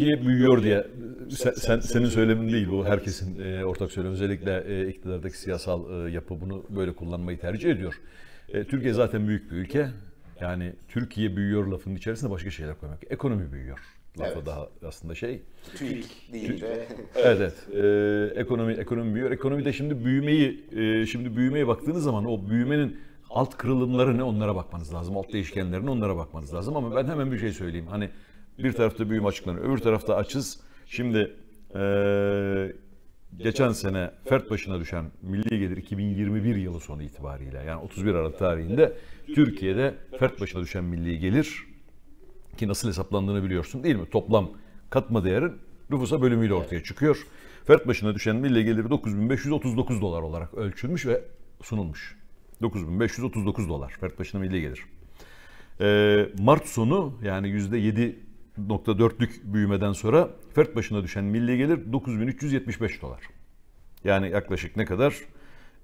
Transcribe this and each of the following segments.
Türkiye büyüyor diye sen, sen senin söylemin değil bu herkesin e, ortak söylemi özellikle e, iktidardaki siyasal e, yapı bunu böyle kullanmayı tercih ediyor. E, Türkiye zaten büyük bir ülke. Yani Türkiye büyüyor lafının içerisinde başka şeyler koymak. Ekonomi büyüyor. Lafı evet. daha aslında şey. TÜİK deyince. evet evet. E, ekonomi ekonomi büyüyor. Ekonomi de şimdi büyümeyi e, şimdi büyümeye baktığınız zaman o büyümenin alt kırılımları ne onlara bakmanız lazım. Alt değişkenlerine onlara bakmanız lazım ama ben hemen bir şey söyleyeyim. Hani bir tarafta büyüme açıklanıyor, öbür tarafta açız. Şimdi e, geçen sene fert başına düşen milli gelir 2021 yılı sonu itibariyle yani 31 Aralık tarihinde Türkiye'de fert başına düşen milli gelir ki nasıl hesaplandığını biliyorsun değil mi? Toplam katma değerin nüfusa bölümüyle ortaya çıkıyor. Fert başına düşen milli geliri 9539 dolar olarak ölçülmüş ve sunulmuş. 9539 dolar fert başına milli gelir. Mart sonu yani %7 %3.4'lük büyümeden sonra fert başına düşen milli gelir 9375 dolar. Yani yaklaşık ne kadar?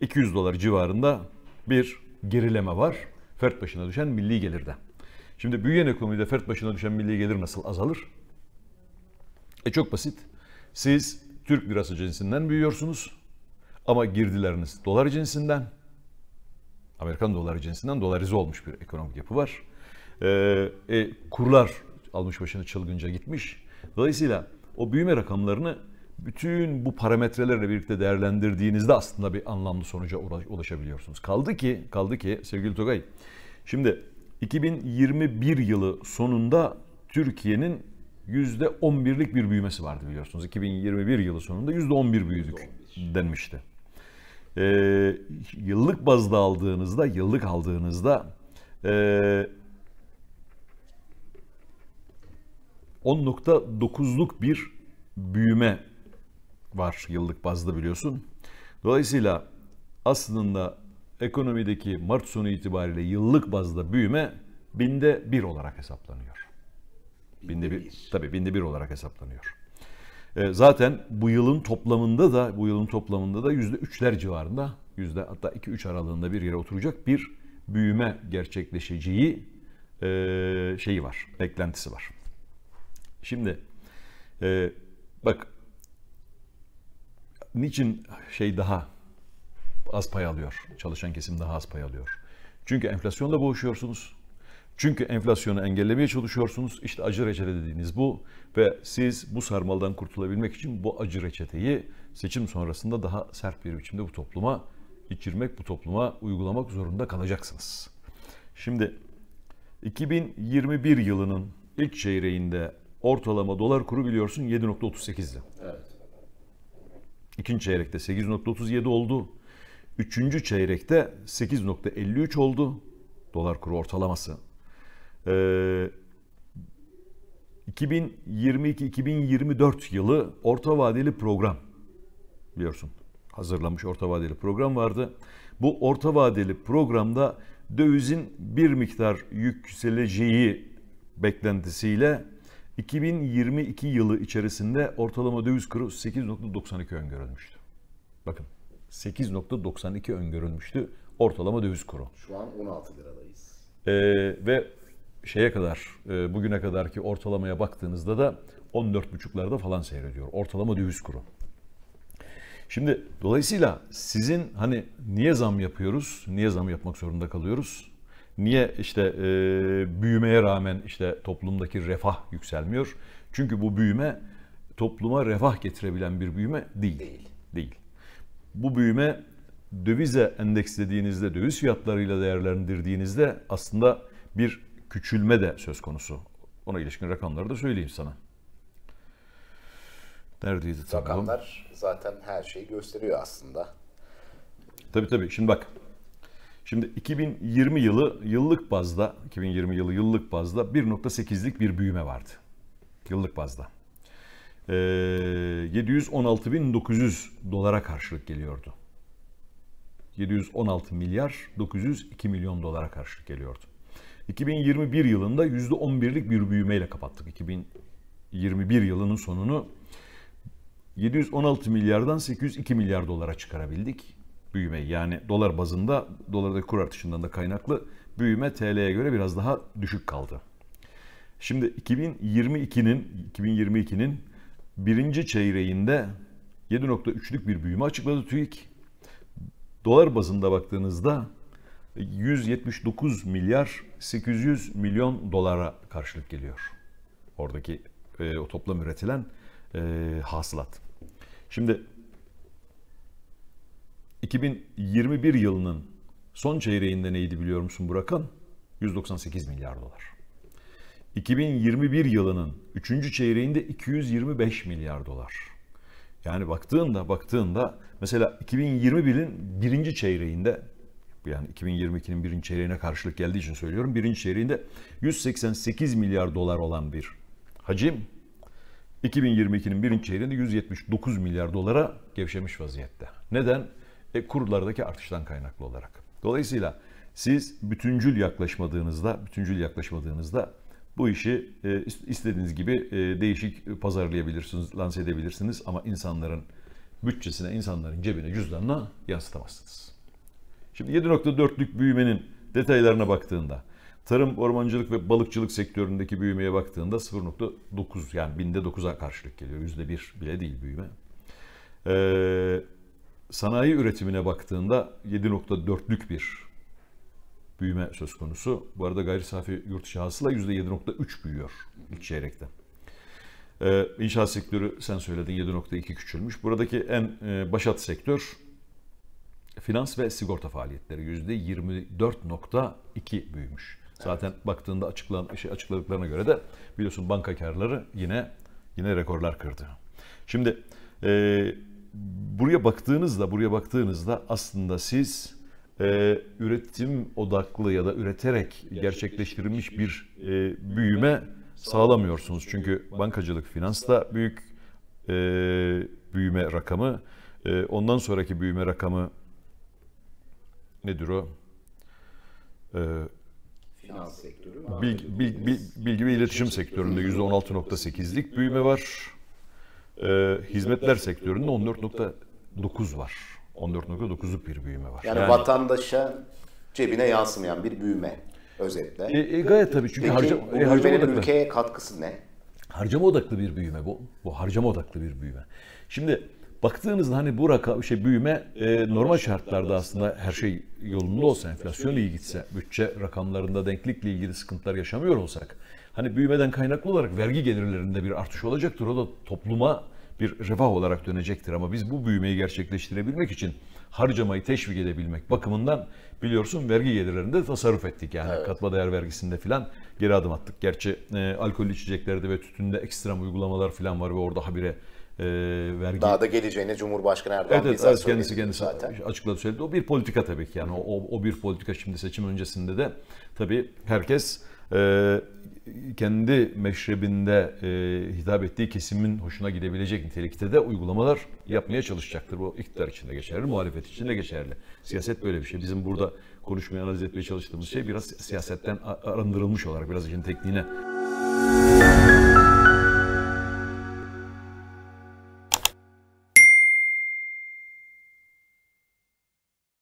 200 dolar civarında bir gerileme var fert başına düşen milli gelirde. Şimdi büyüyen ekonomide fert başına düşen milli gelir nasıl azalır? E çok basit. Siz Türk lirası cinsinden büyüyorsunuz ama girdileriniz dolar cinsinden, Amerikan doları cinsinden dolarize olmuş bir ekonomik yapı var. E, e, kurlar almış başını çılgınca gitmiş. Dolayısıyla o büyüme rakamlarını bütün bu parametrelerle birlikte değerlendirdiğinizde aslında bir anlamlı sonuca ulaşabiliyorsunuz. Kaldı ki, kaldı ki sevgili Togay, şimdi 2021 yılı sonunda Türkiye'nin %11'lik bir büyümesi vardı biliyorsunuz. 2021 yılı sonunda %11 büyüdük denmişti. Ee, yıllık bazda aldığınızda, yıllık aldığınızda e, 10.9'luk bir büyüme var yıllık bazda biliyorsun. Dolayısıyla aslında ekonomideki Mart sonu itibariyle yıllık bazda büyüme binde bir olarak hesaplanıyor. Binde, bir, Tabii binde bir olarak hesaplanıyor. E, zaten bu yılın toplamında da bu yılın toplamında da yüzde üçler civarında yüzde hatta iki üç aralığında bir yere oturacak bir büyüme gerçekleşeceği e, şeyi var, beklentisi var. Şimdi e, bak niçin şey daha az pay alıyor? Çalışan kesim daha az pay alıyor. Çünkü enflasyonla boğuşuyorsunuz. Çünkü enflasyonu engellemeye çalışıyorsunuz. İşte acı reçete dediğiniz bu ve siz bu sarmaldan kurtulabilmek için bu acı reçeteyi seçim sonrasında daha sert bir biçimde bu topluma içirmek, bu topluma uygulamak zorunda kalacaksınız. Şimdi 2021 yılının ilk çeyreğinde ortalama dolar kuru biliyorsun 7.38'di. Evet. İkinci çeyrekte 8.37 oldu. Üçüncü çeyrekte 8.53 oldu. Dolar kuru ortalaması. Ee, 2022-2024 yılı orta vadeli program biliyorsun hazırlanmış orta vadeli program vardı. Bu orta vadeli programda dövizin bir miktar yükseleceği beklentisiyle 2022 yılı içerisinde ortalama döviz kuru 8.92 öngörülmüştü. Bakın 8.92 öngörülmüştü ortalama döviz kuru. Şu an 16 liradayız. Ee, ve şeye kadar e, bugüne kadar ki ortalamaya baktığınızda da 14.5'larda falan seyrediyor. Ortalama döviz kuru. Şimdi dolayısıyla sizin hani niye zam yapıyoruz, niye zam yapmak zorunda kalıyoruz? Niye işte e, büyümeye rağmen işte toplumdaki refah yükselmiyor? Çünkü bu büyüme topluma refah getirebilen bir büyüme değil. Değil. değil. Bu büyüme dövize endekslediğinizde, döviz fiyatlarıyla değerlendirdiğinizde aslında bir küçülme de söz konusu. Ona ilişkin rakamları da söyleyeyim sana. Neredeydi? Rakamlar zaten her şeyi gösteriyor aslında. Tabii tabii. Şimdi bak Şimdi 2020 yılı yıllık bazda, 2020 yılı yıllık bazda 1.8'lik bir büyüme vardı. Yıllık bazda. Ee, 716.900 dolara karşılık geliyordu. 716 milyar 902 milyon dolara karşılık geliyordu. 2021 yılında %11'lik bir büyümeyle kapattık. 2021 yılının sonunu 716 milyardan 802 milyar dolara çıkarabildik büyüme Yani dolar bazında, dolardaki kur artışından da kaynaklı büyüme TL'ye göre biraz daha düşük kaldı. Şimdi 2022'nin 2022'nin birinci çeyreğinde 7.3'lük bir büyüme açıkladı TÜİK. Dolar bazında baktığınızda 179 milyar 800 milyon dolara karşılık geliyor. Oradaki e, o toplam üretilen e, hasılat. Şimdi 2021 yılının son çeyreğinde neydi biliyor musun Burak'ın? 198 milyar dolar. 2021 yılının 3. çeyreğinde 225 milyar dolar. Yani baktığında baktığında mesela 2021'in birinci çeyreğinde yani 2022'nin birinci çeyreğine karşılık geldiği için söylüyorum. Birinci çeyreğinde 188 milyar dolar olan bir hacim 2022'nin birinci çeyreğinde 179 milyar dolara gevşemiş vaziyette. Neden? e, kurlardaki artıştan kaynaklı olarak. Dolayısıyla siz bütüncül yaklaşmadığınızda, bütüncül yaklaşmadığınızda bu işi e, istediğiniz gibi e, değişik pazarlayabilirsiniz, lanse edebilirsiniz ama insanların bütçesine, insanların cebine, cüzdanına yansıtamazsınız. Şimdi 7.4'lük büyümenin detaylarına baktığında, tarım, ormancılık ve balıkçılık sektöründeki büyümeye baktığında 0.9 yani binde 9'a karşılık geliyor. %1 bile değil büyüme. Ee, sanayi üretimine baktığında 7.4'lük bir büyüme söz konusu. Bu arada gayri safi yurt içi hasıla %7.3 büyüyor ilk çeyrekte. Ee, inşaat sektörü sen söyledin 7.2 küçülmüş. Buradaki en e, başat sektör finans ve sigorta faaliyetleri %24.2 büyümüş. Zaten evet. baktığında açıklan, şey açıkladıklarına göre de biliyorsun banka karları yine yine rekorlar kırdı. Şimdi e, buraya baktığınızda, buraya baktığınızda aslında siz e, üretim odaklı ya da üreterek gerçekleştirilmiş bir e, büyüme sağlamıyorsunuz. Çünkü bankacılık, finansta büyük e, büyüme rakamı, e, ondan sonraki büyüme rakamı nedir o? E, Finans sektörü. Bilgi, bilgi, bilgi ve iletişim sektöründe %16.8'lik büyüme var e, hizmetler sektöründe 14.9 var. 14.9'luk bir büyüme var. Yani, yani vatandaşa cebine yansımayan bir büyüme özetle. E, e, gayet tabii çünkü Peki, e, harcama odaklı. ülkeye katkısı ne? Harcama odaklı bir büyüme bu. Bu harcama odaklı bir büyüme. Şimdi baktığınızda hani bu rakam şey büyüme e, normal şartlarda aslında her şey yolunda olsa enflasyon iyi gitse bütçe rakamlarında denklikle ilgili sıkıntılar yaşamıyor olsak Hani büyümeden kaynaklı olarak vergi gelirlerinde bir artış olacaktır. O da topluma bir refah olarak dönecektir. Ama biz bu büyümeyi gerçekleştirebilmek için harcamayı teşvik edebilmek bakımından biliyorsun vergi gelirlerinde tasarruf ettik. Yani evet. katma değer vergisinde filan geri adım attık. Gerçi e, alkollü içeceklerde ve tütünde ekstrem uygulamalar filan var ve orada habire e, vergi... Daha da geleceğine Cumhurbaşkanı Erdoğan evet, evet, kendisi kendisi zaten. açıkladı söyledi. O bir politika tabii ki yani o, o bir politika şimdi seçim öncesinde de tabii herkes e, kendi meşrebinde e, hitap ettiği kesimin hoşuna gidebilecek nitelikte de uygulamalar yapmaya çalışacaktır. Bu iktidar için de geçerli, muhalefet için de geçerli. Siyaset böyle bir şey. Bizim burada konuşmaya, analiz etmeye çalıştığımız şey biraz siyasetten arındırılmış olarak, biraz işin tekniğine.